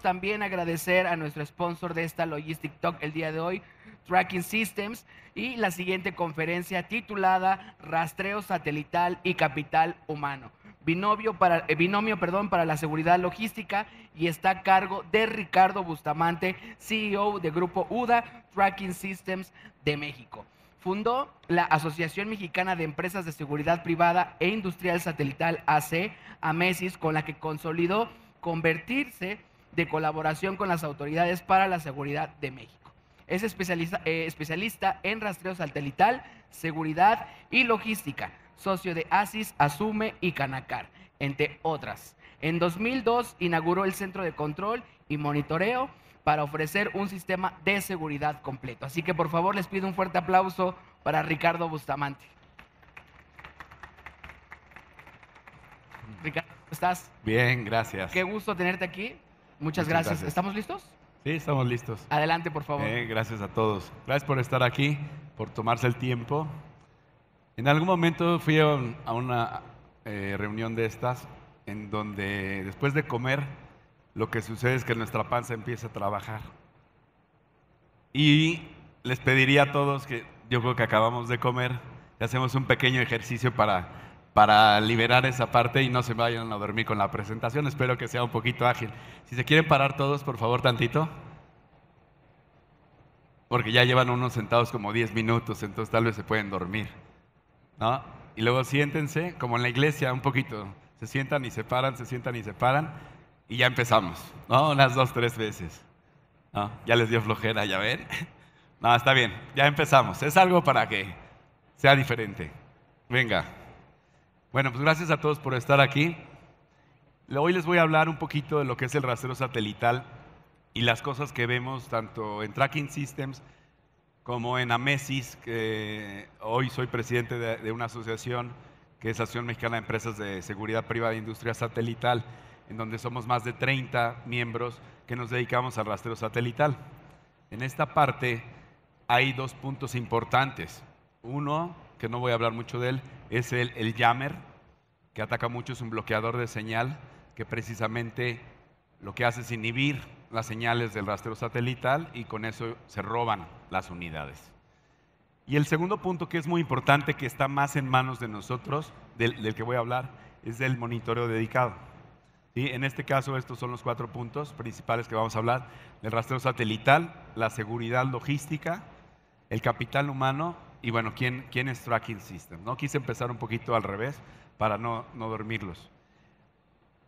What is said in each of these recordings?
también agradecer a nuestro sponsor de esta Logistic Talk el día de hoy, Tracking Systems, y la siguiente conferencia titulada Rastreo satelital y capital humano. Binomio, para, eh, binomio perdón, para la seguridad logística y está a cargo de Ricardo Bustamante, CEO de Grupo UDA Tracking Systems de México fundó la Asociación Mexicana de Empresas de Seguridad Privada e Industrial Satelital AC, AMESIS, con la que consolidó convertirse de colaboración con las autoridades para la seguridad de México. Es especialista, eh, especialista en rastreo satelital, seguridad y logística, socio de ASIS, Asume y Canacar, entre otras. En 2002 inauguró el Centro de Control y Monitoreo para ofrecer un sistema de seguridad completo. Así que por favor les pido un fuerte aplauso para Ricardo Bustamante. Ricardo, ¿cómo estás? Bien, gracias. Qué gusto tenerte aquí. Muchas gracias. ¿Estamos listos? Sí, estamos listos. Adelante, por favor. Eh, gracias a todos. Gracias por estar aquí, por tomarse el tiempo. En algún momento fui a, una eh, reunión de estas en donde después de comer lo que sucede es que nuestra panza empieza a trabajar. Y les pediría a todos que yo creo que acabamos de comer, hacemos un pequeño ejercicio para para liberar esa parte y no se vayan a dormir con la presentación. Espero que sea un poquito ágil. Si se quieren parar todos, por favor, tantito. Porque ya llevan unos sentados como 10 minutos, entonces tal vez se pueden dormir. ¿no? Y luego siéntense, como en la iglesia, un poquito. Se sientan y se paran, se sientan y se paran. Y ya empezamos, ¿no? Unas dos, tres veces. ¿no? Ya les dio flojera, ya ven. No, está bien, ya empezamos. Es algo para que sea diferente. Venga. Bueno, pues gracias a todos por estar aquí. Hoy les voy a hablar un poquito de lo que es el rastreo satelital y las cosas que vemos tanto en Tracking Systems como en Amesis, que hoy soy presidente de una asociación que es Asociación Mexicana de Empresas de Seguridad Privada e Industria Satelital, en donde somos más de 30 miembros que nos dedicamos al rastreo satelital. En esta parte hay dos puntos importantes. Uno, que no voy a hablar mucho de él, es el, el Yammer, que ataca mucho, es un bloqueador de señal que precisamente lo que hace es inhibir las señales del rastreo satelital y con eso se roban las unidades. Y el segundo punto que es muy importante, que está más en manos de nosotros, del, que voy a hablar, es del monitoreo dedicado. ¿Sí? En este caso, estos son los cuatro puntos principales que vamos a hablar, El rastreo satelital, la seguridad logística, el capital humano y bueno, ¿quién, quién es Tracking System? ¿no? Quise empezar un poquito al revés para no, no dormirlos.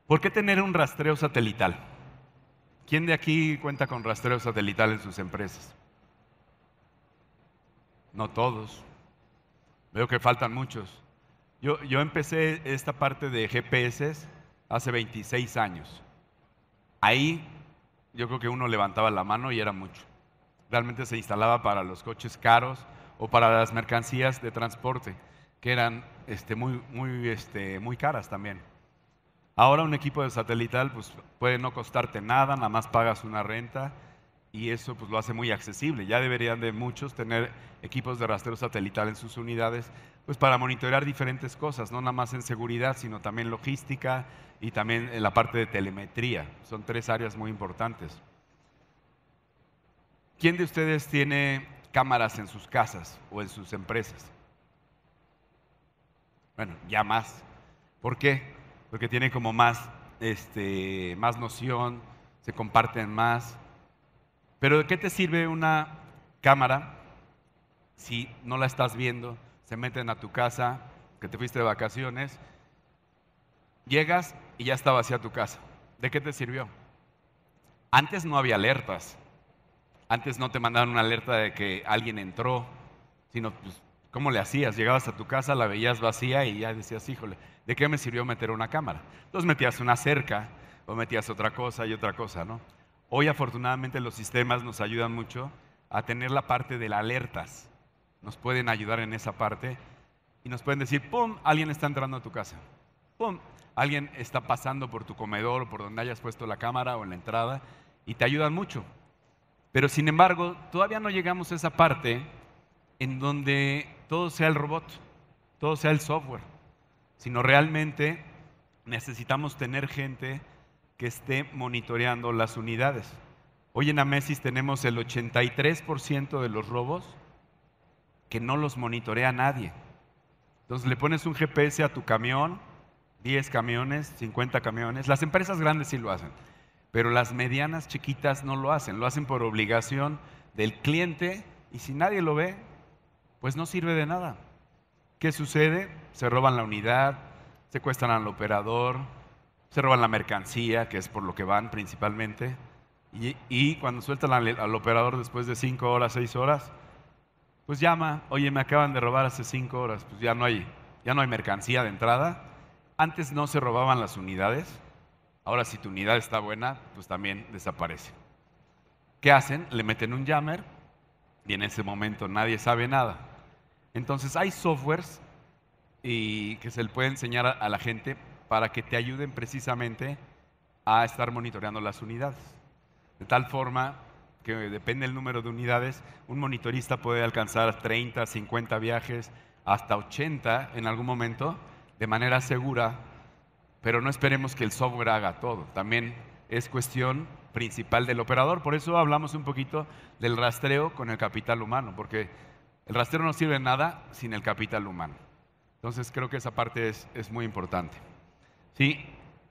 ¿Por qué tener un rastreo satelital? ¿Quién de aquí cuenta con rastreo satelital en sus empresas? No todos. Veo que faltan muchos. Yo, yo, empecé esta parte de GPS hace 26 años. Ahí yo creo que uno levantaba la mano y era mucho. Realmente se instalaba para los coches caros, o para las mercancías de transporte, que eran este, este, muy, caras también. Ahora un equipo de satelital pues, puede no costarte nada, nada más pagas una renta y eso pues, lo hace muy accesible. Ya deberían de muchos tener equipos de rastreo satelital en sus unidades pues, para monitorear diferentes cosas, no nada más en seguridad, sino también logística y también en la parte de telemetría. Son tres áreas muy importantes. ¿Quién de ustedes tiene cámaras en sus casas o en sus empresas. Bueno, ya más. ¿Por qué? Porque tienen como más, este, más noción, se comparten más. Pero ¿de qué te sirve una cámara si no la estás viendo? Se meten a tu casa, que te fuiste de vacaciones, llegas y ya está vacía tu casa. ¿De qué te sirvió? Antes no había alertas. Antes no te mandaban una alerta de que alguien entró, sino pues, ¿cómo le hacías? Llegabas a tu casa, la veías vacía y ya decías, híjole, ¿de qué me sirvió meter una cámara? Entonces metías una cerca o metías otra cosa y otra cosa, ¿no? Hoy afortunadamente los sistemas nos ayudan mucho a tener la parte de las alertas. Nos pueden ayudar en esa parte y nos pueden decir, ¡pum! Alguien está entrando a tu casa. ¡Pum! Alguien está pasando por tu comedor o por donde hayas puesto la cámara o en la entrada y te ayudan mucho. Pero sin embargo, todavía no llegamos a esa parte en donde todo sea el robot, todo sea el software, sino realmente necesitamos tener gente que esté monitoreando las unidades. Hoy en Amesis tenemos el 83% de los robos que no los monitorea nadie. Entonces le pones un GPS a tu camión, 10 camiones, 50 camiones, las empresas grandes sí lo hacen pero las medianas chiquitas no lo hacen, lo hacen por obligación del cliente y si nadie lo ve, pues no sirve de nada. ¿Qué sucede? Se roban la unidad, secuestran al operador, se roban la mercancía, que es por lo que van principalmente, y, cuando sueltan al, operador después de cinco horas, seis horas, pues llama, oye, me acaban de robar hace cinco horas, pues ya no hay, ya no hay mercancía de entrada. Antes no se robaban las unidades, Ahora, si tu unidad está buena, pues también desaparece. ¿Qué hacen? Le meten un jammer y en ese momento nadie sabe nada. Entonces hay softwares y que se le puede enseñar a la gente para que te ayuden precisamente a estar monitoreando las unidades. De tal forma que depende el número de unidades, un monitorista puede alcanzar 30, 50 viajes, hasta 80 en algún momento, de manera segura pero no esperemos que el software haga todo. También es cuestión principal del operador. Por eso hablamos un poquito del rastreo con el capital humano, porque el rastreo no sirve de nada sin el capital humano. Entonces creo que esa parte es, muy importante. ¿Sí?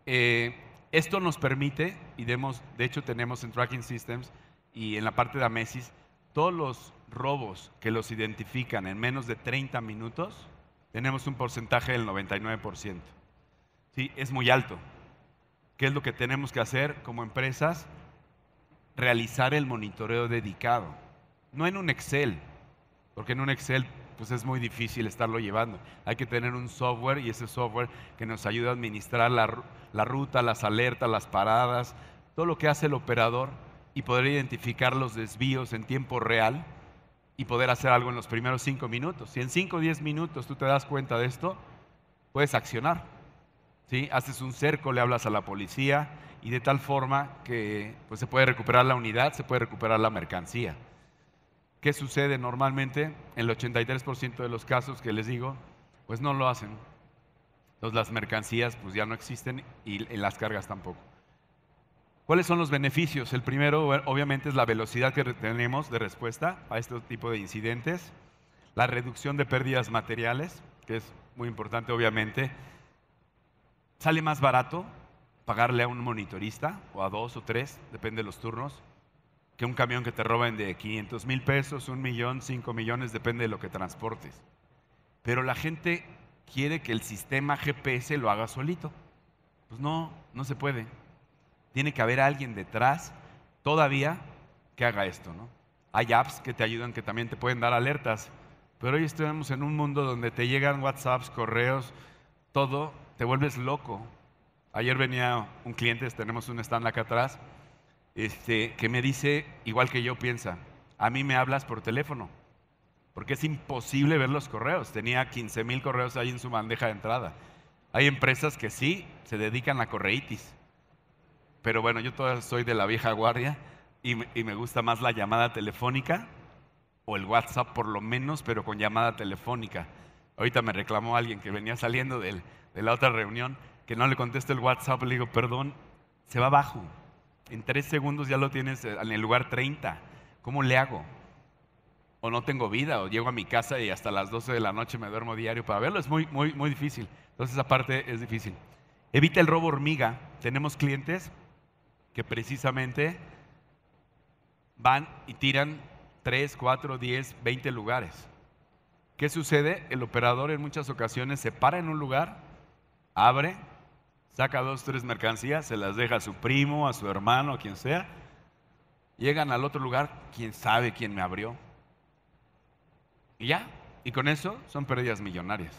Eh, esto nos permite, y de hecho tenemos en Tracking Systems y en la parte de Amesis, todos los robos que los identifican en menos de 30 minutos, tenemos un porcentaje del 99%. ¿sí? es muy alto. ¿Qué es lo que tenemos que hacer como empresas? Realizar el monitoreo dedicado. No en un Excel, porque en un Excel pues es muy difícil estarlo llevando. Hay que tener un software y ese software que nos ayude a administrar la ruta, las alertas, las paradas, todo lo que hace el operador y poder identificar los desvíos en tiempo real y poder hacer algo en los primeros cinco minutos. Si en cinco o diez minutos tú te das cuenta de esto, puedes accionar haces un cerco, le hablas a la policía y de tal forma que pues, se puede recuperar la unidad, se puede recuperar la mercancía. ¿Qué sucede normalmente? En el 83% de los casos que les digo, pues no lo hacen. Entonces las mercancías pues ya no existen y, y las cargas tampoco. ¿Cuáles son los beneficios? El primero, obviamente, es la velocidad que tenemos de respuesta a este tipo de incidentes, la reducción de pérdidas materiales, que es muy importante, obviamente, Sale más barato pagarle a un monitorista o a dos o tres, depende de los turnos, que un camión que te roben de 500 mil pesos, un millón, cinco millones, depende de lo que transportes. Pero la gente quiere que el sistema GPS lo haga solito. Pues no, no se puede. Tiene que haber alguien detrás todavía que haga esto, ¿no? Hay apps que te ayudan, que también te pueden dar alertas, pero hoy estamos en un mundo donde te llegan WhatsApps, correos, todo te vuelves loco. Ayer venía un cliente, tenemos un stand acá atrás, este, que me dice, igual que yo piensa, a mí me hablas por teléfono, porque es imposible ver los correos. Tenía 15 mil correos ahí en su bandeja de entrada. Hay empresas que sí se dedican a correitis, pero bueno, yo todavía soy de la vieja guardia y, y me gusta más la llamada telefónica o el WhatsApp por lo menos, pero con llamada telefónica. Ahorita me reclamó alguien que venía saliendo del, de la otra reunión, que no le contesto el WhatsApp, le digo, perdón, se va abajo. En tres segundos ya lo tienes eh, en el lugar 30. ¿Cómo le hago? O no tengo vida, o llego a mi casa y hasta las 12 de la noche me duermo diario para verlo. Es muy, muy, muy difícil. Entonces, esa parte es difícil. Evita el robo hormiga. Tenemos clientes que precisamente van y tiran 3, 4, 10, 20 lugares. ¿Qué sucede? El operador en muchas ocasiones se para en un lugar abre, saca dos, tres mercancías, se las deja a su primo, a su hermano, a quien sea. Llegan al otro lugar, quién sabe quién me abrió. Y ya, y con eso son pérdidas millonarias.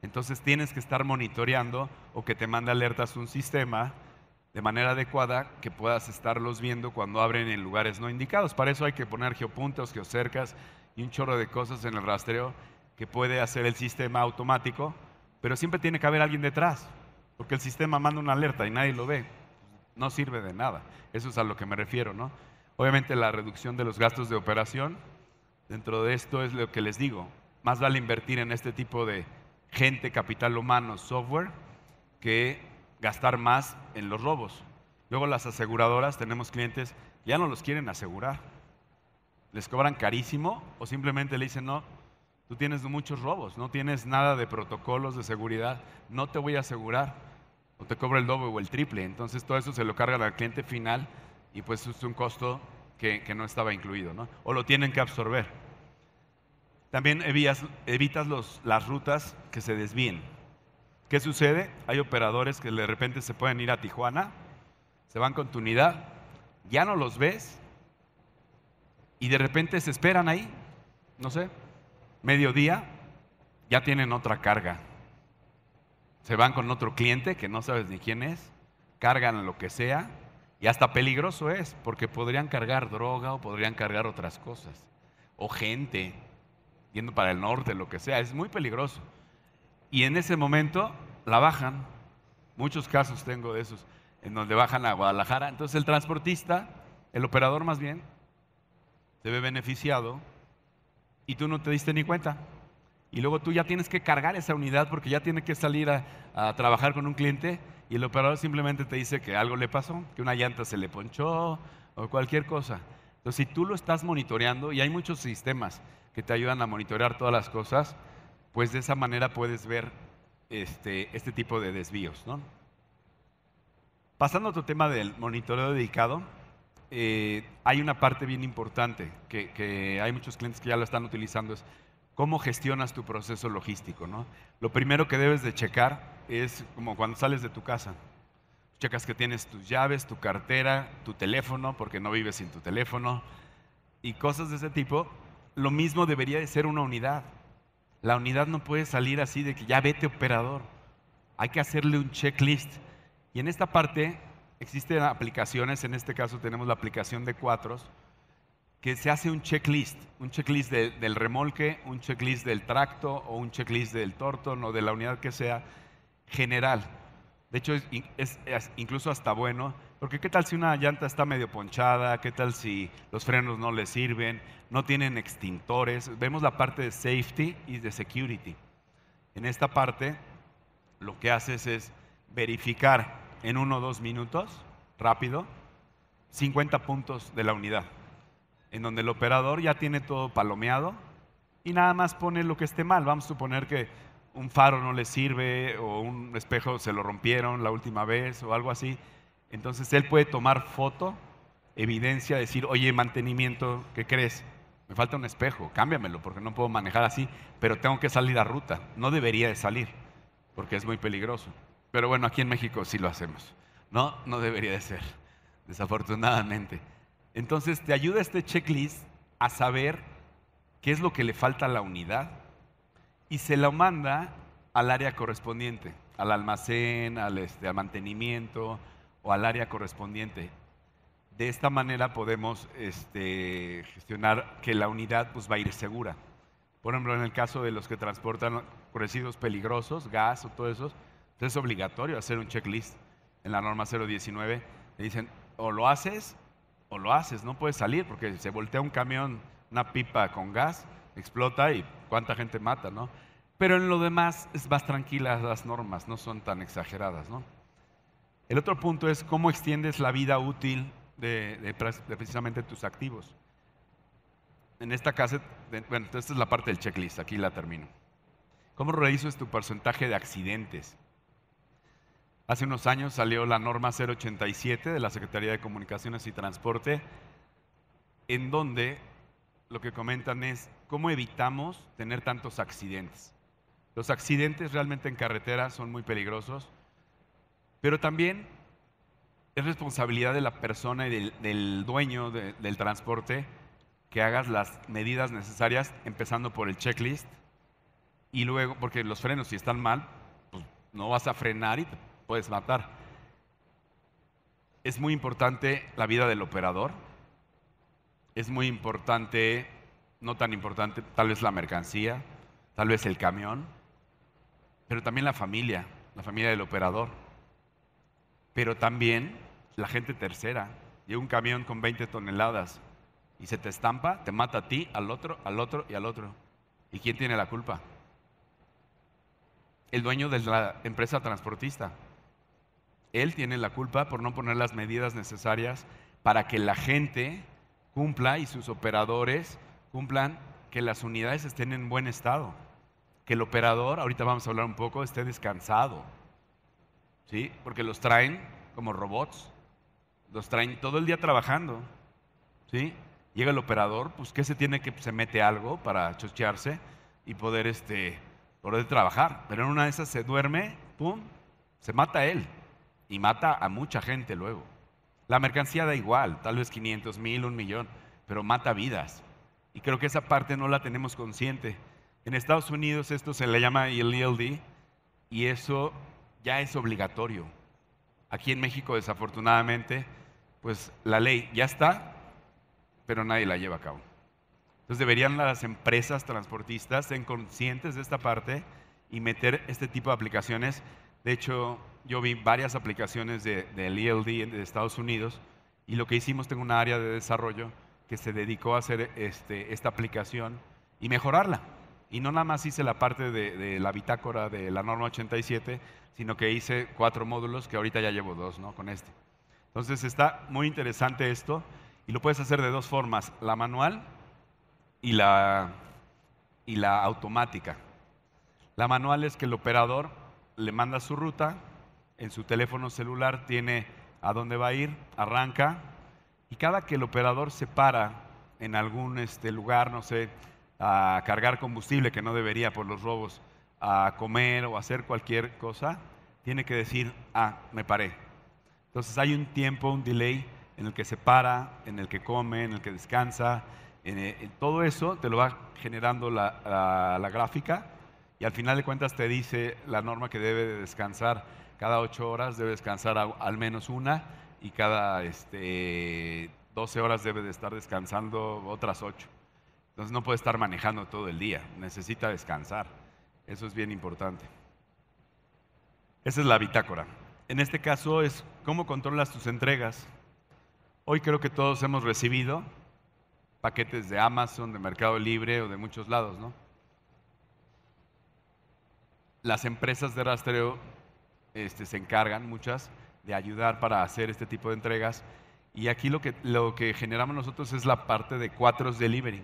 Entonces tienes que estar monitoreando o que te mande alertas un sistema de manera adecuada que puedas estarlos viendo cuando abren en lugares no indicados. Para eso hay que poner geopuntos, geocercas y un chorro de cosas en el rastreo que puede hacer el sistema automático pero siempre tiene que haber alguien detrás, porque el sistema manda una alerta y nadie lo ve. No sirve de nada. Eso es a lo que me refiero, ¿no? Obviamente la reducción de los gastos de operación, dentro de esto es lo que les digo. Más vale invertir en este tipo de gente, capital humano, software, que gastar más en los robos. Luego las aseguradoras, tenemos clientes, ya no los quieren asegurar. Les cobran carísimo o simplemente le dicen, no, Tú tienes muchos robos, no tienes nada de protocolos de seguridad, no te voy a asegurar, o te cobro el doble o el triple. Entonces todo eso se lo carga al cliente final y pues es un costo que, no estaba incluido, ¿no? O lo tienen que absorber. También evitas, las rutas que se desvíen. ¿Qué sucede? Hay operadores que de repente se pueden ir a Tijuana, se van con tu unidad, ya no los ves y de repente se esperan ahí, no sé, mediodía, ya tienen otra carga. Se van con otro cliente que no sabes ni quién es, cargan lo que sea, y hasta peligroso es, porque podrían cargar droga o podrían cargar otras cosas, o gente yendo para el norte, lo que sea, es muy peligroso. Y en ese momento la bajan, muchos casos tengo de esos, en donde bajan a Guadalajara, entonces el transportista, el operador más bien, se ve beneficiado y tú no te diste ni cuenta. Y luego tú ya tienes que cargar esa unidad porque ya tiene que salir a, trabajar con un cliente y el operador simplemente te dice que algo le pasó, que una llanta se le ponchó o cualquier cosa. Entonces, si tú lo estás monitoreando, y hay muchos sistemas que te ayudan a monitorear todas las cosas, pues de esa manera puedes ver este, este tipo de desvíos. ¿no? Pasando a tu tema del monitoreo dedicado, eh, hay una parte bien importante que, hay muchos clientes que ya lo están utilizando, es cómo gestionas tu proceso logístico. Lo primero que debes de checar es como cuando sales de tu casa. Checas que tienes tus llaves, tu cartera, tu teléfono, porque no vives sin tu teléfono, y cosas de ese tipo. Lo mismo debería de ser una unidad. La unidad no puede salir así de que ya vete operador. Hay que hacerle un checklist. Y en esta parte Existen aplicaciones, en este caso tenemos la aplicación de cuatros, que se hace un checklist, un checklist del remolque, un checklist del tracto o un checklist del tortón o de la unidad que sea general. De hecho, es, incluso hasta bueno, porque qué tal si una llanta está medio ponchada, qué tal si los frenos no le sirven, no tienen extintores. Vemos la parte de safety y de security. En esta parte, lo que haces es verificar en uno o dos minutos, rápido, 50 puntos de la unidad, en donde el operador ya tiene todo palomeado y nada más pone lo que esté mal. Vamos a suponer que un faro no le sirve o un espejo se lo rompieron la última vez o algo así. Entonces él puede tomar foto, evidencia, decir, oye, mantenimiento, ¿qué crees? Me falta un espejo, cámbiamelo porque no puedo manejar así, pero tengo que salir a ruta. No debería de salir porque es muy peligroso. Pero bueno, aquí en México sí lo hacemos. No, no debería de ser, desafortunadamente. Entonces te ayuda este checklist a saber qué es lo que le falta a la unidad y se lo manda al área correspondiente, al almacén, al, este, al mantenimiento o al área correspondiente. De esta manera podemos este, gestionar que la unidad pues, va a ir segura. Por ejemplo, en el caso de los que transportan residuos peligrosos, gas o todo eso, es obligatorio hacer un checklist. En la norma 019 le dicen, o lo haces o lo haces, no puedes salir porque se voltea un camión, una pipa con gas, explota y cuánta gente mata, ¿no? Pero en lo demás es más tranquila las normas, no son tan exageradas, ¿no? El otro punto es cómo extiendes la vida útil de, precisamente tus activos. En esta casa, bueno, esta es la parte del checklist, aquí la termino. ¿Cómo revisas tu porcentaje de accidentes? Hace unos años salió la norma 087 de la Secretaría de Comunicaciones y Transporte, en donde lo que comentan es cómo evitamos tener tantos accidentes. Los accidentes realmente en carretera son muy peligrosos, pero también es responsabilidad de la persona y del, dueño del transporte que hagas las medidas necesarias, empezando por el checklist, y luego, porque los frenos si están mal, pues, no vas a frenar y puedes matar. Es muy importante la vida del operador, es muy importante, no tan importante, tal vez la mercancía, tal vez el camión, pero también la familia, la familia del operador, pero también la gente tercera. Llega un camión con 20 toneladas y se te estampa, te mata a ti, al otro, al otro y al otro. ¿Y quién tiene la culpa? El dueño de la empresa transportista. Él tiene la culpa por no poner las medidas necesarias para que la gente cumpla y sus operadores cumplan que las unidades estén en buen estado, que el operador, ahorita vamos a hablar un poco, esté descansado, ¿sí? Porque los traen como robots, los traen todo el día trabajando, ¿sí? Llega el operador, pues ¿qué se tiene que pues, se mete algo para chochearse y poder, este, poder trabajar? Pero en una de esas se duerme, ¡pum!, se mata él y mata a mucha gente luego. La mercancía da igual, tal vez 500 mil, un millón, pero mata vidas. Y creo que esa parte no la tenemos consciente. En Estados Unidos esto se le llama ILD y eso ya es obligatorio. Aquí en México, desafortunadamente, pues la ley ya está, pero nadie la lleva a cabo. Entonces deberían las empresas transportistas ser conscientes de esta parte y meter este tipo de aplicaciones. De hecho, yo vi varias aplicaciones de, del ELD de Estados Unidos y lo que hicimos, tengo una área de desarrollo que se dedicó a hacer este, esta aplicación y mejorarla. Y no nada más hice la parte de, de, la bitácora de la norma 87, sino que hice cuatro módulos, que ahorita ya llevo dos, ¿no? Con este. Entonces está muy interesante esto y lo puedes hacer de dos formas, la manual y la, y la automática. La manual es que el operador le manda su ruta, en su teléfono celular tiene a dónde va a ir, arranca, y cada que el operador se para en algún este, lugar, no sé, a cargar combustible que no debería por los robos, a comer o hacer cualquier cosa, tiene que decir, ah, me paré. Entonces hay un tiempo, un delay en el que se para, en el que come, en el que descansa, en, eh, todo eso te lo va generando la, gráfica y al final de cuentas te dice la norma que debe descansar cada ocho horas debe descansar al menos una y cada este, doce 12 horas debe de estar descansando otras ocho. Entonces no puede estar manejando todo el día, necesita descansar. Eso es bien importante. Esa es la bitácora. En este caso es cómo controlas tus entregas. Hoy creo que todos hemos recibido paquetes de Amazon, de Mercado Libre o de muchos lados, ¿no? Las empresas de rastreo este, se encargan muchas de ayudar para hacer este tipo de entregas. Y aquí lo que, lo que generamos nosotros es la parte de cuatro delivery.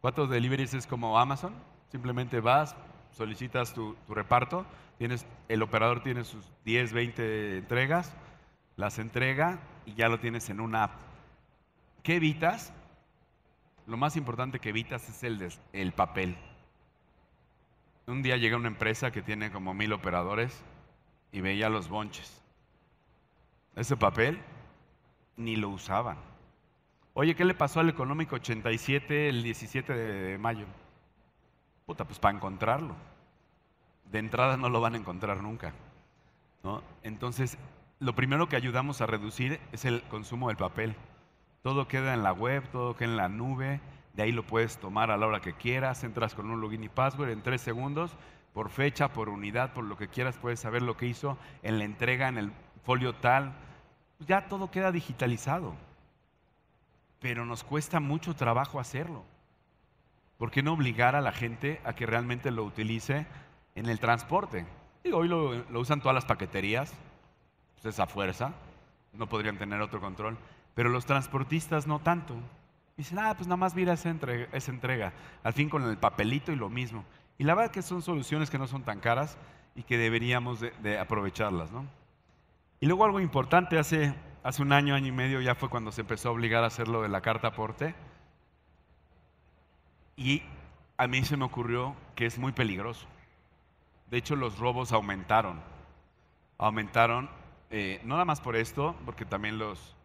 Cuatro delivery es como Amazon, simplemente vas, solicitas tu, tu reparto, tienes, el operador tiene sus 10, 20 entregas, las entrega y ya lo tienes en una app. ¿Qué evitas? Lo más importante que evitas es el, el papel. Un día llega una empresa que tiene como mil operadores y veía los bonches. Ese papel ni lo usaban. Oye, ¿qué le pasó al económico 87 el 17 de mayo? Puta, pues para encontrarlo. De entrada no lo van a encontrar nunca. Entonces, lo primero que ayudamos a reducir es el consumo del papel. Todo queda en la web, todo queda en la nube, de ahí lo puedes tomar a la hora que quieras, entras con un login y password en tres segundos, por fecha, por unidad, por lo que quieras, puedes saber lo que hizo en la entrega, en el folio tal. Ya todo queda digitalizado. Pero nos cuesta mucho trabajo hacerlo. ¿Por qué no obligar a la gente a que realmente lo utilice en el transporte? hoy lo, usan todas las paqueterías, pues es esa fuerza, no podrían tener otro control. Pero los transportistas no tanto. Dicen, ah, pues nada más mira esa entrega. Al fin con el papelito y lo mismo. Y la verdad que son soluciones que no son tan caras y que deberíamos de, aprovecharlas. ¿no? Y luego algo importante, hace, hace un año, año y medio ya fue cuando se empezó a obligar a hacer lo de la carta aporte. Y a mí se me ocurrió que es muy peligroso. De hecho, los robos aumentaron. Aumentaron, eh, no nada más por esto, porque también los,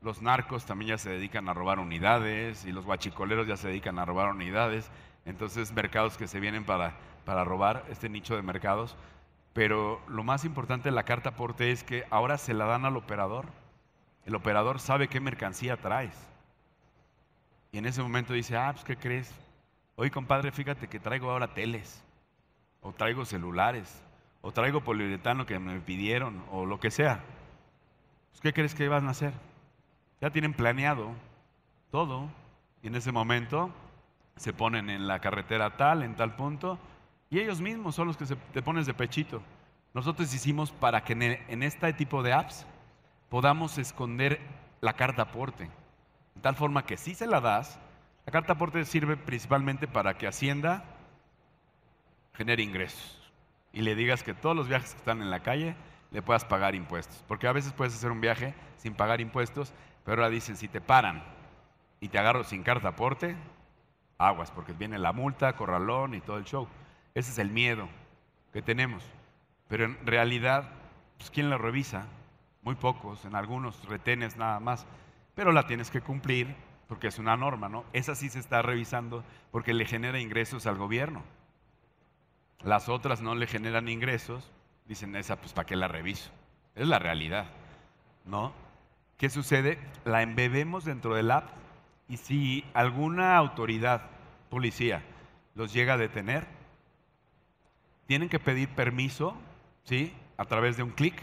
los narcos también ya se dedican a robar unidades y los guachicoleros ya se dedican a robar unidades entonces, mercados que se vienen para, para robar este nicho de mercados. Pero lo más importante de la carta aporte es que ahora se la dan al operador. El operador sabe qué mercancía traes. Y en ese momento dice, ah, pues, ¿qué crees? Hoy compadre, fíjate que traigo ahora teles, o traigo celulares, o traigo poliuretano que me pidieron, o lo que sea. Pues, ¿Qué crees que van a hacer? Ya tienen planeado todo. Y en ese momento se ponen en la carretera tal, en tal punto, y ellos mismos son los que te pones de pechito. Nosotros hicimos para que en, en este tipo de apps podamos esconder la carta aporte, de tal forma que si se la das, la carta aporte sirve principalmente para que Hacienda genere ingresos y le digas que todos los viajes que están en la calle le puedas pagar impuestos, porque a veces puedes hacer un viaje sin pagar impuestos, pero ahora dicen si te paran y te agarro sin carta aporte, aguas, porque viene la multa, corralón y todo el show. Ese es el miedo que tenemos. Pero en realidad, pues, ¿quién la revisa? Muy pocos, en algunos retenes nada más. Pero la tienes que cumplir porque es una norma, ¿no? Esa sí se está revisando porque le genera ingresos al gobierno. Las otras no le generan ingresos, dicen esa, pues ¿para qué la reviso? Es la realidad, ¿no? ¿Qué sucede? La embebemos dentro del app y si alguna autoridad, policía, los llega a detener, tienen que pedir permiso, ¿sí? A través de un clic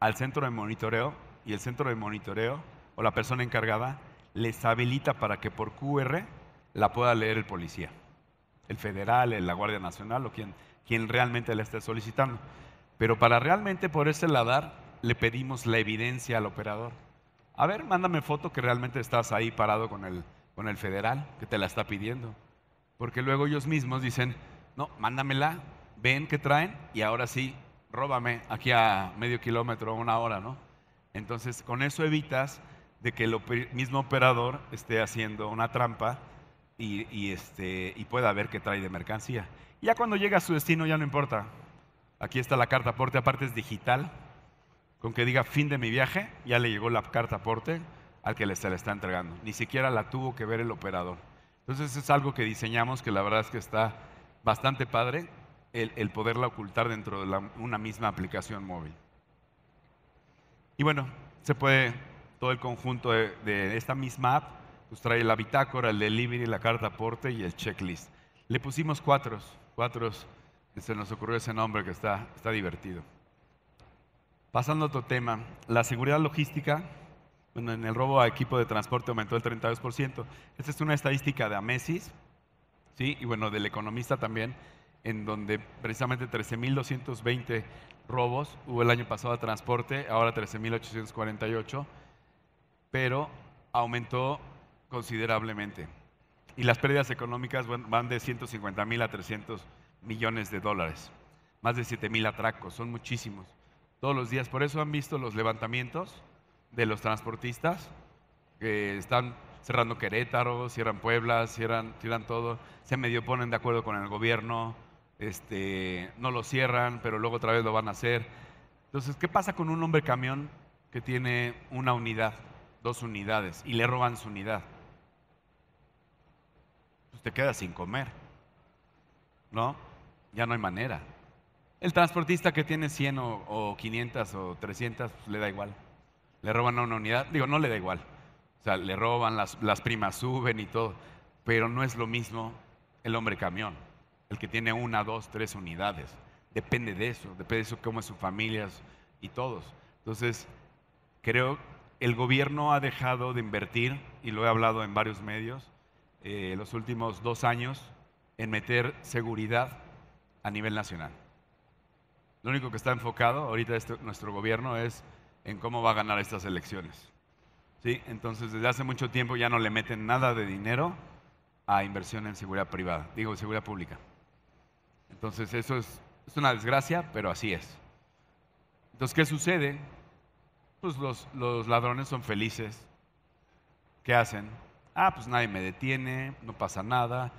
al centro de monitoreo y el centro de monitoreo o la persona encargada les habilita para que por QR la pueda leer el policía, el federal, la Guardia Nacional o quien, realmente le esté solicitando. Pero para realmente por ese dar, le pedimos la evidencia al operador. A ver, mándame foto que realmente estás ahí parado con el, federal que te la está pidiendo. Porque luego ellos mismos dicen, no, mándamela, ven qué traen y ahora sí, róbame aquí a medio kilómetro, una hora, ¿no? Entonces, con eso evitas de que el mismo operador esté haciendo una trampa y, este, pueda ver qué trae de mercancía. ya cuando llega a su destino ya no importa. Aquí está la carta aporte, aparte es digital con que diga fin de mi viaje, ya le llegó la carta aporte al que se le está entregando. Ni siquiera la tuvo que ver el operador. Entonces es algo que diseñamos que la verdad es que está bastante padre el, poderla ocultar dentro de una misma aplicación móvil. Y bueno, se puede todo el conjunto de, esta misma app, pues trae la bitácora, el delivery, la carta aporte y el checklist. Le pusimos cuatro, cuatro, se nos ocurrió ese nombre que está, está divertido. Pasando a otro tema, la seguridad logística, bueno, en el robo a equipo de transporte aumentó el 32%. Esta es una estadística de Amesis, ¿sí? y bueno, del economista también, en donde precisamente 13.220 robos hubo el año pasado a transporte, ahora 13.848, pero aumentó considerablemente. Y las pérdidas económicas van de 150.000 a 300 millones de dólares, más de 7.000 atracos, son muchísimos todos los días. Por eso han visto los levantamientos de los transportistas que están cerrando Querétaro, cierran Puebla, cierran, todo, se medio ponen de acuerdo con el gobierno, este, no lo cierran, pero luego otra vez lo van a hacer. Entonces, ¿qué pasa con un hombre camión que tiene una unidad, dos unidades, y le roban su unidad? Usted pues te quedas sin comer, ¿no? Ya no hay manera. El transportista que tiene 100 o, o 500 o 300 pues, le da igual. Le roban a una unidad, digo, no le da igual. O sea, le roban, las, primas suben y todo. Pero no es lo mismo el hombre camión, el que tiene una, dos, tres unidades. Depende de eso, depende de eso cómo es su familia y todos. Entonces, creo el gobierno ha dejado de invertir, y lo he hablado en varios medios, eh, los últimos dos años, en meter seguridad a nivel nacional. Lo único que está enfocado ahorita este, nuestro gobierno es en cómo va a ganar estas elecciones. ¿Sí? Entonces, desde hace mucho tiempo ya no le meten nada de dinero a inversión en seguridad privada, digo, seguridad pública. Entonces, eso es, una desgracia, pero así es. Entonces, ¿qué sucede? Pues los, ladrones son felices. ¿Qué hacen? Ah, pues nadie me detiene, no pasa nada.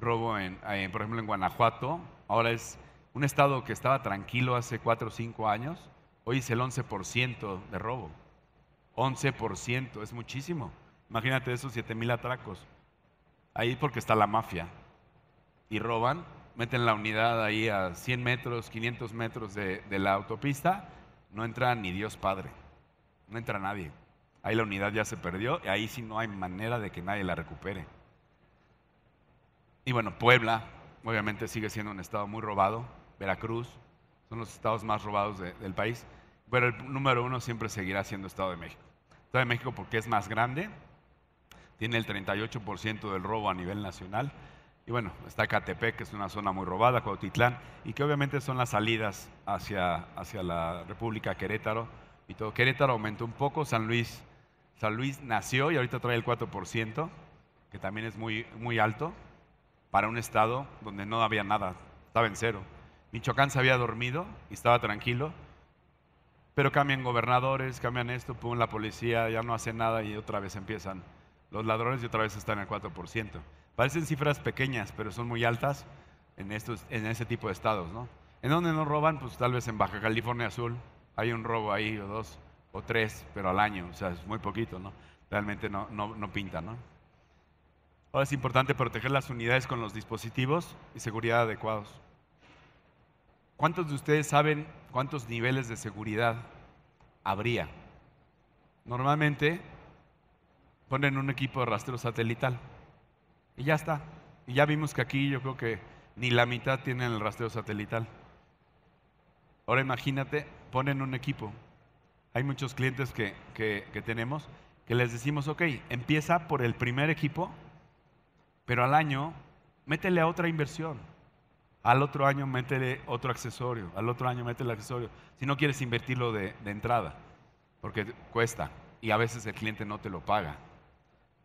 Robo, eh, por ejemplo, en Guanajuato, ahora es un estado que estaba tranquilo hace 4 o 5 años, hoy es el 11% de robo. 11%, es muchísimo. Imagínate esos 7 mil atracos. Ahí porque está la mafia. Y roban, meten la unidad ahí a 100 metros, 500 metros de, la autopista, no entra ni Dios Padre, no entra nadie. Ahí la unidad ya se perdió ahí sí no hay manera de que nadie la recupere. Y bueno, Puebla, obviamente sigue siendo un estado muy robado, Veracruz, son los estados más robados del país, pero el número uno siempre seguirá siendo Estado de México. Estado de México porque es más grande, tiene el 38% del robo a nivel nacional, y bueno, está Catepec, que es una zona muy robada, Cuautitlán, y que obviamente son las salidas hacia, la República Querétaro, y todo. Querétaro aumentó un poco, San Luis, San Luis nació y ahorita trae el 4%, que también es muy, muy alto para un estado donde no había nada, estaba en cero. Michoacán se había dormido y estaba tranquilo, pero cambian gobernadores, cambian esto, ponen la policía ya no hace nada y otra vez empiezan los ladrones y otra vez están al 4%. Parecen cifras pequeñas, pero son muy altas en, estos, ese tipo de estados, ¿no? ¿En dónde no roban? Pues tal vez en Baja California Azul. hay un robo ahí o dos o tres, pero al año, o sea, es muy poquito, ¿no? Realmente no, no, no pinta, ¿no? Ahora es importante proteger las unidades con los dispositivos y seguridad adecuados. ¿Cuántos de ustedes saben cuántos niveles de seguridad habría? Normalmente ponen un equipo de rastreo satelital y ya está. Y ya vimos que aquí yo creo que ni la mitad tienen el rastreo satelital. Ahora imagínate, ponen un equipo. Hay muchos clientes que, tenemos que les decimos, ok, empieza por el primer equipo, pero al año métele a otra inversión al otro año métele otro accesorio, al otro año métele el accesorio. Si no quieres invertirlo de, entrada, porque cuesta y a veces el cliente no te lo paga.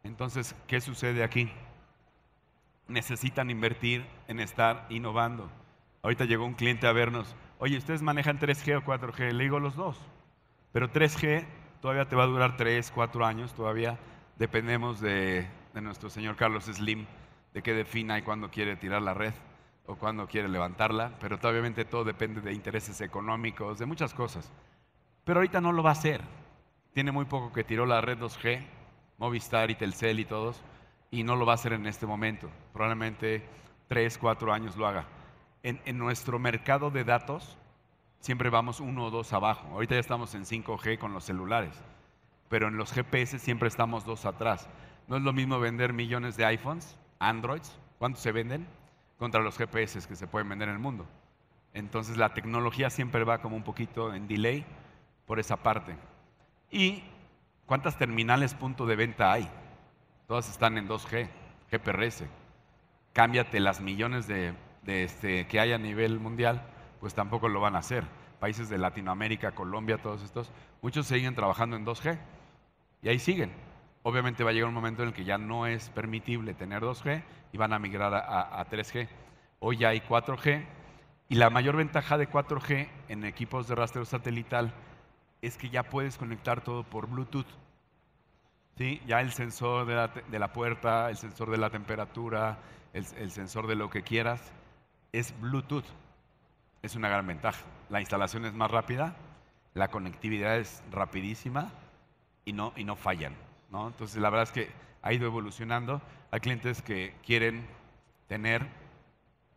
Entonces, ¿qué sucede aquí? Necesitan invertir en estar innovando. Ahorita llegó un cliente a vernos, oye, ¿ustedes manejan 3G o 4G? Le digo los dos, pero 3G todavía te va a durar 3, 4 años, todavía dependemos de, nuestro señor Carlos Slim, de qué defina y cuándo quiere tirar la red o cuando quiere levantarla, pero obviamente todo depende de intereses económicos, de muchas cosas. Pero ahorita no lo va a hacer. Tiene muy poco que tiró la red 2G, Movistar y Telcel y todos, y no lo va a hacer en este momento. Probablemente tres, cuatro años lo haga. En, en nuestro mercado de datos siempre vamos uno o dos abajo. Ahorita ya estamos en 5G con los celulares, pero en los GPS siempre estamos dos atrás. No es lo mismo vender millones de iPhones, Androids, ¿cuántos se venden? contra los GPS que se pueden vender en el mundo. Entonces la tecnología siempre va como un poquito en delay por esa parte. ¿Y cuántas terminales punto de venta hay? Todas están en 2G, GPRS. Cámbiate las millones de, este, que hay a nivel mundial, pues tampoco lo van a hacer. Países de Latinoamérica, Colombia, todos estos, muchos siguen trabajando en 2G y ahí siguen obviamente va a llegar un momento en el que ya no es permitible tener 2G y van a migrar a, 3G. Hoy ya hay 4G y la mayor ventaja de 4G en equipos de rastreo satelital es que ya puedes conectar todo por Bluetooth. ¿Sí? Ya el sensor de la, puerta, el sensor de la temperatura, el, sensor de lo que quieras, es Bluetooth. Es una gran ventaja. La instalación es más rápida, la conectividad es rapidísima y no fallan. Entonces, la verdad es que ha ido evolucionando. Hay clientes que quieren tener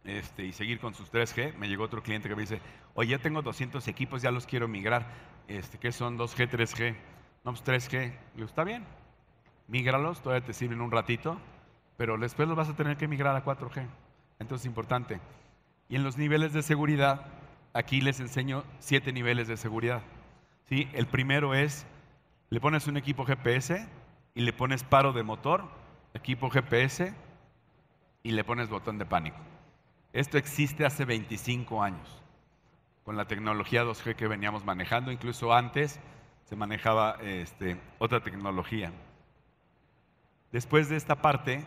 este, y seguir con sus 3G. Me llegó otro cliente que me dice, oye, ya tengo 200 equipos, ya los quiero migrar. Este, ¿Qué son 2G, 3G? No, 3G. Pues, le está bien, mígralos, todavía te sirven un ratito, pero después los vas a tener que migrar a 4G. Entonces, importante. Y en los niveles de seguridad, aquí les enseño siete niveles de seguridad. ¿Sí? El primero es, le pones un equipo GPS, y le pones paro de motor, equipo GPS y le pones botón de pánico. Esto existe hace 25 años, con la tecnología 2G que veníamos manejando, incluso antes se manejaba este, otra tecnología. Después de esta parte,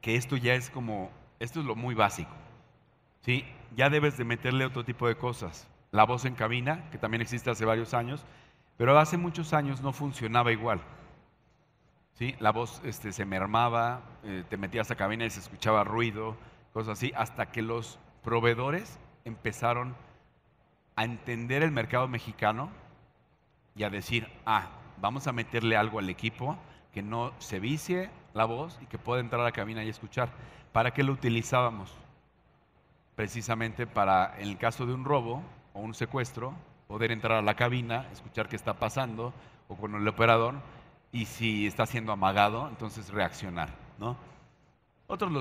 que esto ya es como, esto es lo muy básico, ¿sí? ya debes de meterle otro tipo de cosas. La voz en cabina, que también existe hace varios años, pero hace muchos años no funcionaba igual. La voz este, se mermaba, eh, te metías a cabina y se escuchaba ruido, cosas así, hasta que los proveedores empezaron a entender el mercado mexicano y a decir, ah, vamos a meterle algo al equipo que no se vicie la voz y que pueda entrar a la cabina y escuchar. ¿Para qué lo utilizábamos? Precisamente para, en el caso de un robo o un secuestro, poder entrar a la cabina, escuchar qué está pasando, o con el operador, y si está siendo amagado, entonces reaccionar, ¿no? Otros lo,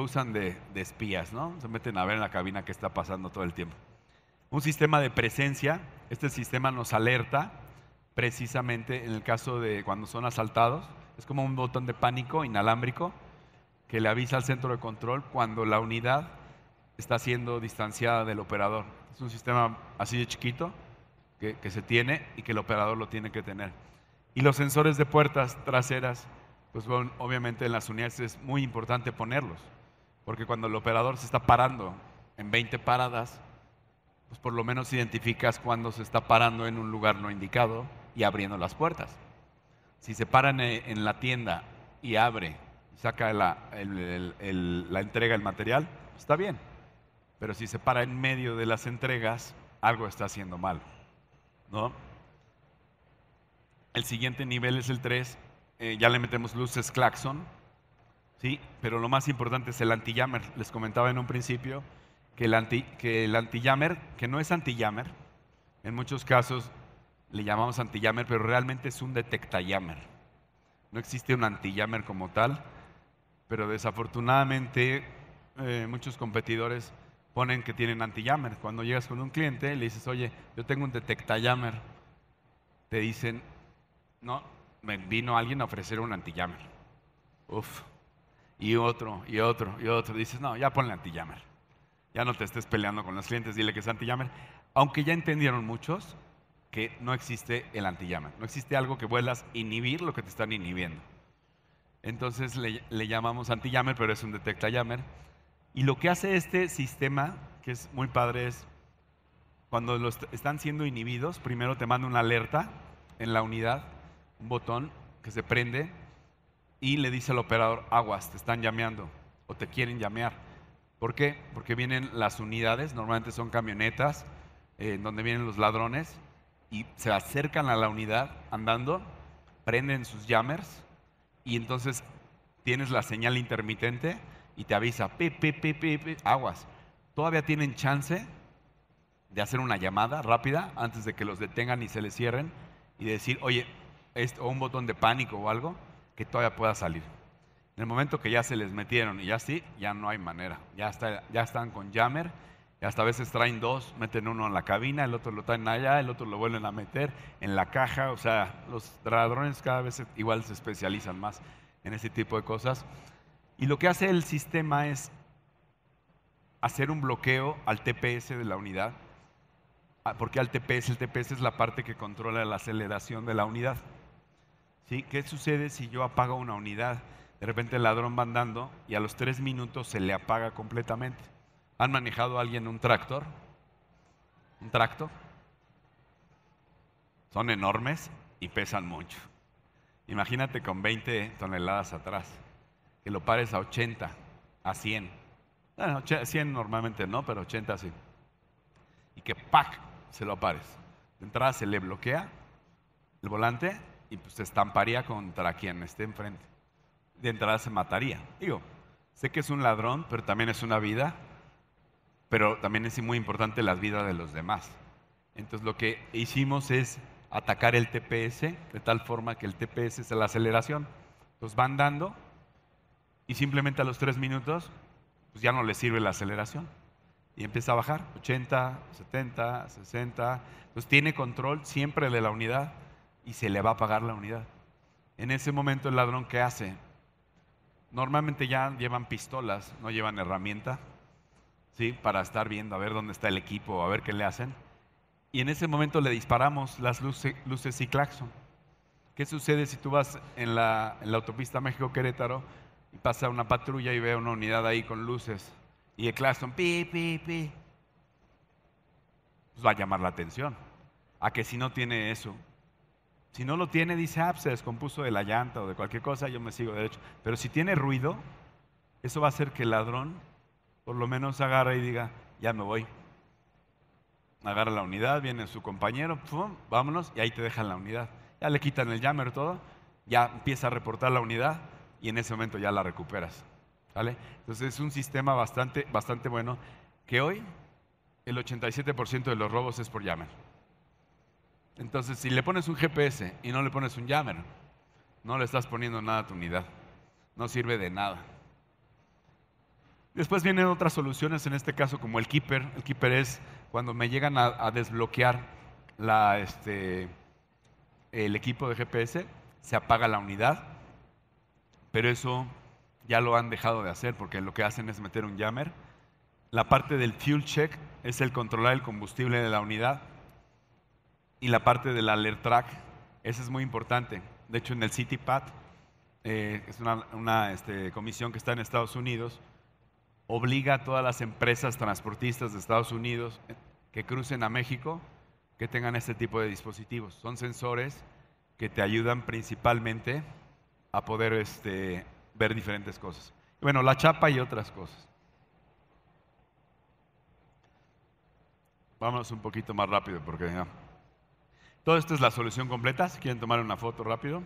usan, de, espías, ¿no? Se meten a ver en la cabina qué está pasando todo el tiempo. Un sistema de presencia, este sistema nos alerta precisamente en el caso de cuando son asaltados, es como un botón de pánico inalámbrico que le avisa al centro de control cuando la unidad está siendo distanciada del operador. Es un sistema así de chiquito que se tiene y que el operador lo tiene que tener. Y los sensores de puertas traseras, pues obviamente en las unidades es muy importante ponerlos, porque cuando el operador se está parando en 20 paradas, pues por lo menos identificas cuando se está parando en un lugar no indicado y abriendo las puertas. Si se paran eh, en la tienda y abre, saca la, el, el, entrega del material, está bien. Pero si se para en medio de las entregas, algo está haciendo mal. ¿no? El siguiente nivel es el 3, eh, ya le metemos luces claxon, ¿sí? pero lo más importante es el anti-jammer. Les comentaba en un principio que el anti-jammer, que, que no es anti-jammer, en muchos casos le llamamos anti-jammer, pero realmente es un detecta No existe un anti-jammer como tal, pero desafortunadamente eh, muchos competidores ponen que tienen anti-jammer. Cuando llegas con un cliente y le dices, oye, yo tengo un detecta te dicen, no, me vino alguien a ofrecer un jammer. Uf. Y otro, y otro, y otro. Dices, no, ya ponle anti-jammer. Ya no te estés peleando con los clientes, dile que es anti-jammer. Aunque ya entendieron muchos que no existe el anti-jammer. No existe algo que vuelas inhibir lo que te están inhibiendo. Entonces le, llamamos anti-jammer, pero es un detecta jammer. Y lo que hace este sistema, que es muy padre, es cuando los están siendo inhibidos, primero te manda una alerta en la unidad un botón que se prende y le dice al operador, aguas, te están llameando o te quieren llamear. ¿Por qué? Porque vienen las unidades, normalmente son camionetas, eh, en donde vienen los ladrones y se acercan a la unidad andando, prenden sus jammers y entonces tienes la señal intermitente y te avisa, pi, pi, pip, aguas. Todavía tienen chance de hacer una llamada rápida antes de que los detengan y se les cierren y decir, oye, o un botón de pánico o algo, que todavía pueda salir. En el momento que ya se les metieron y ya sí, ya no hay manera. Ya, están con jammer, y hasta a veces traen dos, meten uno en la cabina, el otro lo traen allá, el otro lo vuelven a meter en la caja. O sea, los ladrones cada vez igual se especializan más en ese tipo de cosas. Y lo que hace el sistema es hacer un bloqueo al TPS de la unidad. Ah, porque al TPS? El TPS es la parte que controla la aceleración de la unidad. ¿Sí? ¿Qué sucede si yo apago una unidad? De repente el ladrón va andando y a los tres minutos se le apaga completamente. ¿Han manejado alguien un tractor? ¿Un tractor? Son enormes y pesan mucho. Imagínate con 20 toneladas atrás, que lo pares a 80, a 100. Bueno, 100 normalmente no, pero 80 sí. Y que ¡pac! se lo pares. De entrada se le bloquea el volante y pues se estamparía contra quien esté enfrente. De entrada se mataría. Digo, sé que es un ladrón, pero también es una vida, pero también es muy importante la vida de los demás. Entonces lo que hicimos es atacar el TPS de tal forma que el TPS es la aceleración. Entonces van dando y simplemente a los tres minutos pues ya no les sirve la aceleración y empieza a bajar, 80, 70, 60. Entonces tiene control siempre de la unidad y se le va a pagar la unidad. En ese momento el ladrón ¿qué hace, normalmente ya llevan pistolas, no llevan herramienta, ¿sí? Para estar viendo a ver dónde está el equipo, a ver qué le hacen. Y en ese momento le disparamos las luces y claxon. ¿Qué sucede si tú vas en la, autopista México-Querétaro y pasa una patrulla y ve una unidad ahí con luces y el claxon, pi, pi, pi? Pues va a llamar la atención. A que si no tiene eso, si no lo tiene, dice, ah, pues, se descompuso de la llanta o de cualquier cosa, yo me sigo derecho. Pero si tiene ruido, eso va a hacer que el ladrón por lo menos agarre y diga, ya me voy. Agarra la unidad, viene su compañero, pum, vámonos, y ahí te dejan la unidad. Ya le quitan el jammer todo, ya empieza a reportar la unidad y en ese momento ya la recuperas. Entonces es un sistema bastante, bastante bueno que hoy el 87% de los robos es por jammer. Entonces, si le pones un GPS y no le pones un jammer, no le estás poniendo nada a tu unidad. No sirve de nada. Después vienen otras soluciones, en este caso como el keeper. El keeper es cuando me llegan a, desbloquear este, el equipo de GPS, se apaga la unidad, pero eso ya lo han dejado de hacer porque lo que hacen es meter un jammer. La parte del fuel check es el controlar el combustible de la unidad y la parte del alert track, esa es muy importante. De hecho, en el CityPad, eh, es una, este, comisión que está en Estados Unidos, obliga a todas las empresas transportistas de Estados Unidos eh, que crucen a México que tengan este tipo de dispositivos. Son sensores que te ayudan principalmente a poder este, ver diferentes cosas. Bueno, la chapa y otras cosas. Vámonos un poquito más rápido porque todo esto es la solución completa. Si quieren tomar una foto rápido.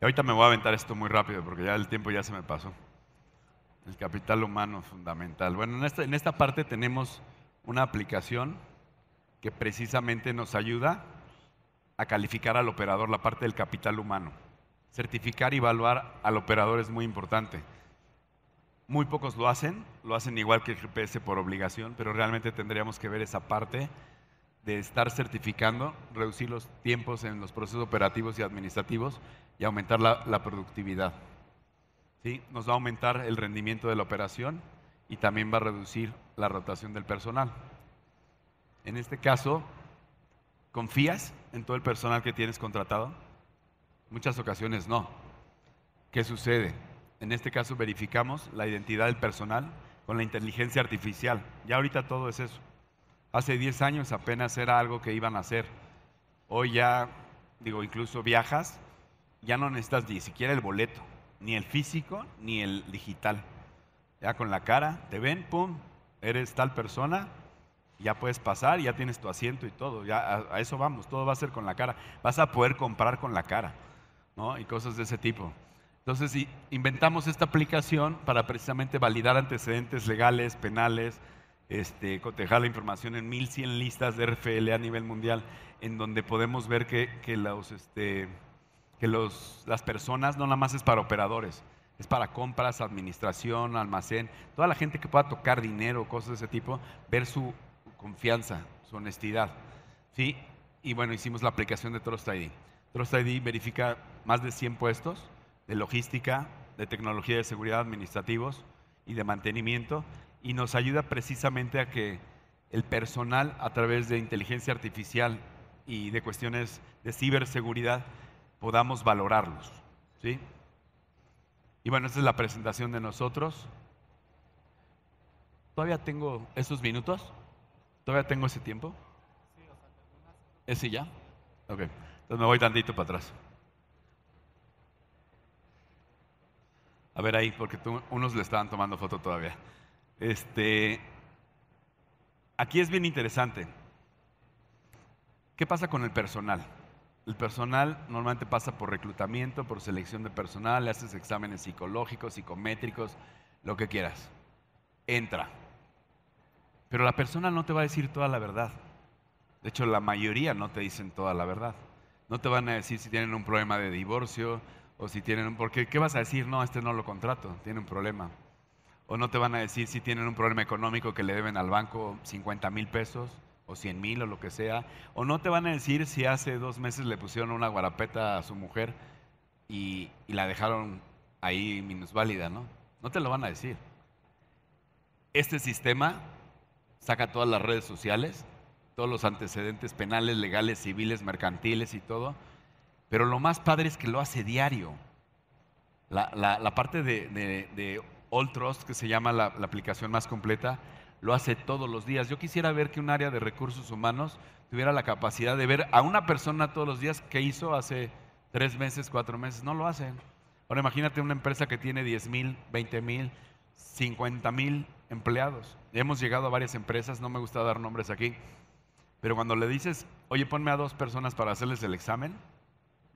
Y ahorita me voy a aventar esto muy rápido porque ya el tiempo ya se me pasó. El capital humano fundamental. Bueno, en este, esta parte tenemos una aplicación que precisamente nos ayuda a calificar al operador la parte del capital humano. Certificar y evaluar al operador es muy importante. Muy pocos lo hacen, lo hacen igual que el GPS por obligación, pero realmente tendríamos que ver esa parte de estar certificando, reducir los tiempos en los procesos operativos y administrativos y aumentar la, productividad. ¿Sí? Nos va a aumentar el rendimiento de la operación y también va a reducir la rotación del personal. En este caso, ¿confías en todo el personal que tienes contratado? Muchas ocasiones no. ¿Qué sucede? en este caso verificamos la identidad del personal con la inteligencia artificial. Ya ahorita todo es eso. Hace 10 años apenas era algo que iban a hacer. Hoy ya, digo, incluso viajas, ya no necesitas ni siquiera el boleto, ni el físico, ni el digital. Ya con la cara, te ven, pum, eres tal persona, ya puedes pasar, ya tienes tu asiento y todo. Ya a, eso vamos, todo va a ser con la cara. Vas a poder comprar con la cara, ¿no? Y cosas de ese tipo. Entonces inventamos esta aplicación para precisamente validar antecedentes legales, penales, este, cotejar la información en 1100 listas de RFL a nivel mundial, en donde podemos ver que, este, las personas no nada más es para operadores, es para compras, administración, almacén, toda la gente que pueda tocar dinero, cosas de ese tipo, ver su confianza, su honestidad. Y bueno, hicimos la aplicación de Trust ID. Trust ID verifica más de 100 puestos de logística, de tecnología de seguridad administrativos y de mantenimiento, y nos ayuda precisamente a que el personal a través de inteligencia artificial y de cuestiones de ciberseguridad podamos valorarlos. ¿sí? Y bueno, esta es la presentación de nosotros. ¿Todavía tengo esos minutos? ¿Todavía tengo ese tiempo? ¿Ese ya? Ok, entonces me voy tantito para atrás. A ver ahí, porque unos le estaban tomando foto todavía. Este, aquí es bien interesante. ¿Qué pasa con el personal? El personal normalmente pasa por reclutamiento, por selección de personal, le haces exámenes psicológicos, psicométricos, lo que quieras. Entra. Pero la persona no te va a decir toda la verdad. De hecho, la mayoría no te dicen toda la verdad. No te van a decir si tienen un problema de divorcio, o si tienen, porque ¿qué vas a decir? No, este no lo contrato, tiene un problema. O no te van a decir si tienen un problema económico que le deben al banco 50 mil pesos o 100 mil o lo que sea. O no te van a decir si hace dos meses le pusieron una guarapeta a su mujer y, y la dejaron ahí minusválida, ¿no? No te lo van a decir. Este sistema saca todas las redes sociales, todos los antecedentes penales, legales, civiles, mercantiles y todo, pero lo más padre es que lo hace diario. La, parte de, Old Trust, que se llama la, aplicación más completa, lo hace todos los días. Yo quisiera ver que un área de recursos humanos tuviera la capacidad de ver a una persona todos los días que hizo hace tres meses, cuatro meses. No lo hacen. Ahora imagínate una empresa que tiene 10 mil, 20 mil, 50 mil empleados. Hemos llegado a varias empresas, no me gusta dar nombres aquí, pero cuando le dices, oye, ponme a dos personas para hacerles el examen,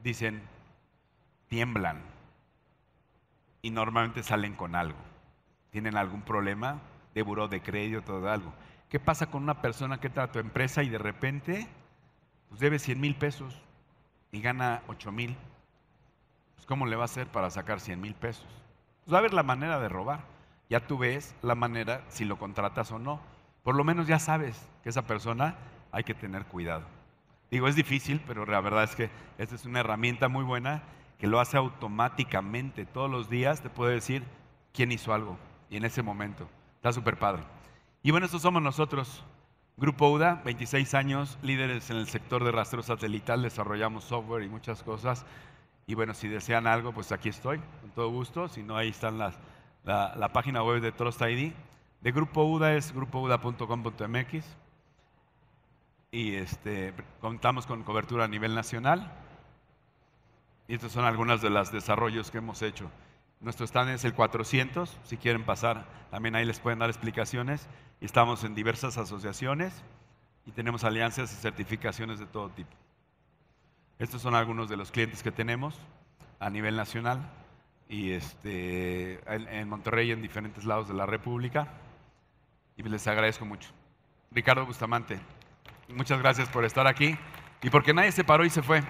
dicen, tiemblan y normalmente salen con algo. Tienen algún problema de buró de crédito, todo algo. ¿Qué pasa con una persona que está a tu empresa y de repente pues debe 100 mil pesos y gana 8 mil? Pues ¿Cómo le va a hacer para sacar 100 mil pesos? Pues va a haber la manera de robar. Ya tú ves la manera si lo contratas o no. Por lo menos ya sabes que esa persona hay que tener cuidado. Digo, es difícil, pero la verdad es que esta es una herramienta muy buena que lo hace automáticamente. Todos los días te puede decir quién hizo algo y en ese momento. Está súper padre. Y bueno, estos somos nosotros. Grupo UDA, 26 años, líderes en el sector de rastreo satelital, desarrollamos software y muchas cosas. Y bueno, si desean algo, pues aquí estoy, con todo gusto. Si no, ahí está la, la página web de Trust ID. De Grupo UDA es grupouda.com.mx y este, contamos con cobertura a nivel nacional. Y estos son algunos de los desarrollos que hemos hecho. Nuestro stand es el 400, si quieren pasar, también ahí les pueden dar explicaciones. y Estamos en diversas asociaciones y tenemos alianzas y certificaciones de todo tipo. Estos son algunos de los clientes que tenemos a nivel nacional y este, en, Monterrey en diferentes lados de la República. Y les agradezco mucho. Ricardo Bustamante. Muchas gracias por estar aquí y porque nadie se paró y se fue.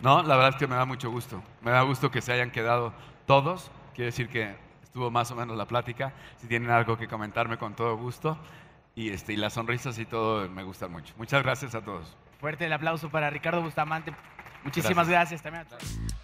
No, la verdad es que me da mucho gusto. Me da gusto que se hayan quedado todos. Quiero decir que estuvo más o menos la plática. Si tienen algo que comentarme, con todo gusto. Y, este, y las sonrisas y todo me gustan mucho. Muchas gracias a todos. Fuerte el aplauso para Ricardo Bustamante. Muchísimas gracias, gracias también a todos.